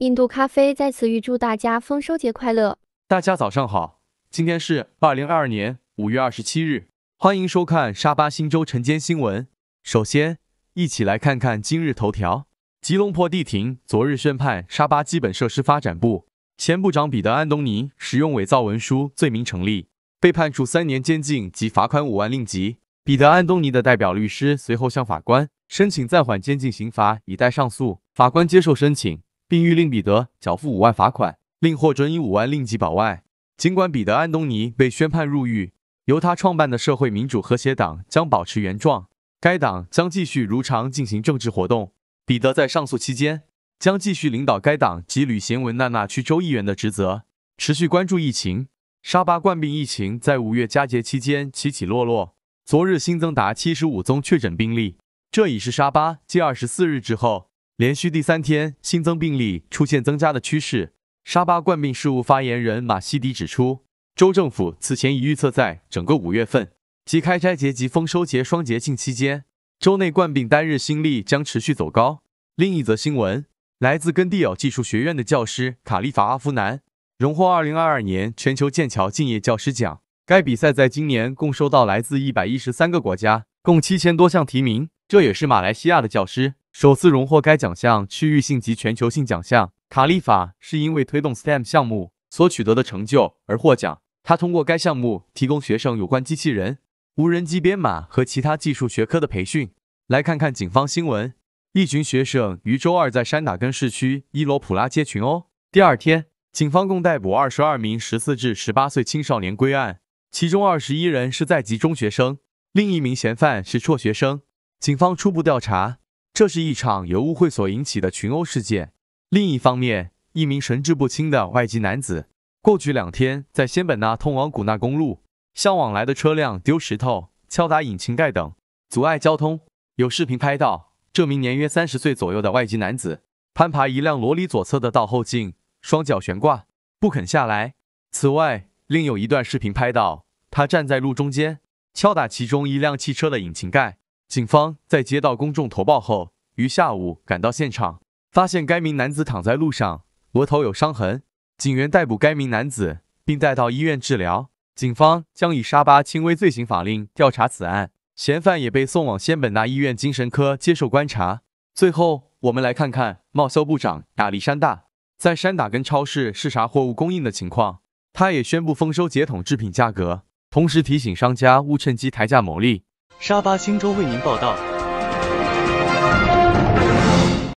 印度咖啡在此预祝大家丰收节快乐！大家早上好，今天是二零二二年五月二十七日，欢迎收看沙巴新州晨间新闻。首先，一起来看看今日头条。吉隆坡地庭昨日宣判，沙巴基本设施发展部前部长彼得·安东尼使用伪造文书罪名成立，被判处三年监禁及罚款五万令吉。彼得·安东尼的代表律师随后向法官申请暂缓监禁刑罚，以待上诉。法官接受申请。并欲令彼得缴付五万罚款，令获准以五万令吉保外。尽管彼得·安东尼被宣判入狱，由他创办的社会民主和谐党将保持原状。该党将继续如常进行政治活动。彼得在上诉期间将继续领导该党及履行文纳纳区州议员的职责，持续关注疫情。沙巴冠病疫情在五月佳节期间起起落落，昨日新增达七十五宗确诊病例，这已是沙巴继二十四日之后。连续第三天，新增病例出现增加的趋势。沙巴冠病事务发言人马西迪指出，州政府此前已预测，在整个五月份即开斋节及丰收节双节庆期间，州内冠病单日新例将持续走高。另一则新闻来自根蒂尔技术学院的教师卡利法阿夫南，荣获二零二二年全球剑桥敬业教师奖。该比赛在今年共收到来自一百一十三个国家，共七千多项提名，这也是马来西亚的教师。首次荣获该奖项，区域性及全球性奖项。卡利法是因为推动 STEM 项目所取得的成就而获奖。他通过该项目提供学生有关机器人、无人机、编码和其他技术学科的培训。来看看警方新闻：一群学生于周二在山打根市区伊罗普拉街群殴。第二天，警方共逮捕二十二名十四至十八岁青少年归案，其中二十一人是在籍中学生，另一名嫌犯是辍学生。警方初步调查。这是一场由误会所引起的群殴事件。另一方面，一名神志不清的外籍男子过去两天在仙本那通往古纳公路，向往来的车辆丢石头、敲打引擎盖等，阻碍交通。有视频拍到这名年约三十岁左右的外籍男子攀爬一辆罗利左侧的倒后镜，双脚悬挂不肯下来。此外，另有一段视频拍到他站在路中间敲打其中一辆汽车的引擎盖。警方在接到公众投报后。于下午赶到现场，发现该名男子躺在路上，额头有伤痕。警员逮捕该名男子，并带到医院治疗。警方将以沙巴轻微罪行法令调查此案，嫌犯也被送往仙本那医院精神科接受观察。最后，我们来看看贸销部长亚历山大在山打根超市视察货物供应的情况。他也宣布丰收节桶制品价格，同时提醒商家勿趁机抬价牟利。沙巴新州为您报道。